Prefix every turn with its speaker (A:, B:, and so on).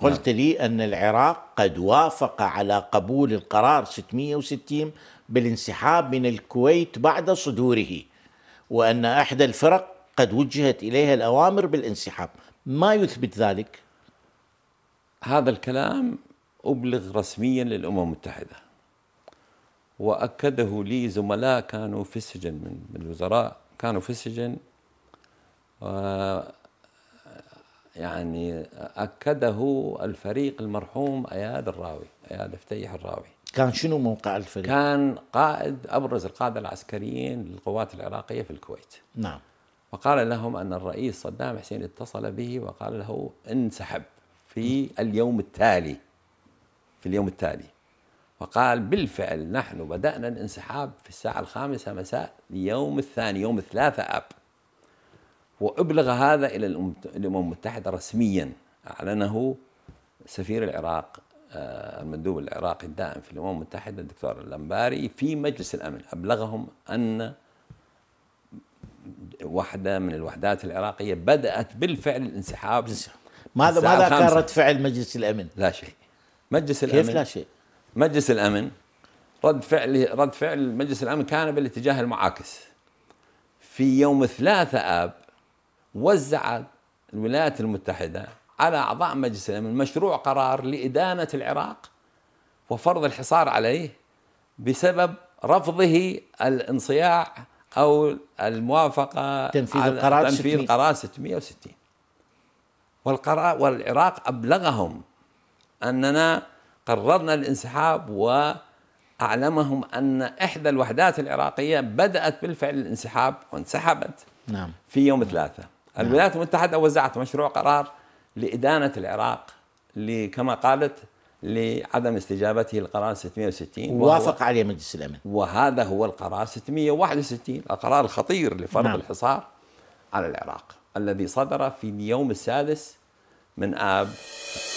A: قلت لي أن العراق قد وافق على قبول القرار 660 بالانسحاب من الكويت بعد صدوره وأن أحدى الفرق قد وجهت إليها الأوامر بالانسحاب ما يثبت ذلك؟ هذا الكلام أبلغ رسميا للأمم المتحدة وأكده لي زملاء كانوا في السجن من الوزراء كانوا في السجن آه، يعني أكده الفريق المرحوم أياد الراوي أياد فتيح الراوي كان شنو موقع الفريق؟ كان قائد أبرز القادة العسكريين للقوات العراقية في الكويت نعم وقال لهم أن الرئيس صدام حسين اتصل به وقال له انسحب في اليوم التالي في اليوم التالي وقال بالفعل نحن بدأنا الانسحاب في الساعة الخامسة مساء يوم الثاني يوم الثلاثة أب وأبلغ هذا إلى الأمم المتحدة رسميا أعلنه سفير العراق آه، المندوب العراقي الدائم في الأمم المتحدة الدكتور اللمباري في مجلس الأمن أبلغهم أن وحدة من الوحدات العراقية بدأت بالفعل الانسحاب ماذا ماذا كان رد فعل مجلس الأمن؟ لا شيء مجلس الأمن كيف لا شيء؟ مجلس الأمن رد فعل رد فعل مجلس الأمن كان بالاتجاه المعاكس في يوم الثلاثاء آب وزعت الولايات المتحدة على أعضاء مجلس الأمن مشروع قرار لإدانة العراق وفرض الحصار عليه بسبب رفضه الانصياع أو الموافقة تنفيذ على القرار تنفيذ قرار 660 والقرار والعراق أبلغهم أننا قررنا الانسحاب و أعلمهم أن إحدى الوحدات العراقية بدأت بالفعل الانسحاب وانسحبت نعم. في يوم ثلاثة نعم. الولايات المتحدة وزعت مشروع قرار لإدانة العراق كما قالت لعدم استجابته لقرار 660 ووافق عليه مجلس الامن وهذا هو القرار 661 القرار الخطير لفرض نعم. الحصار على العراق الذي صدر في اليوم السادس من اب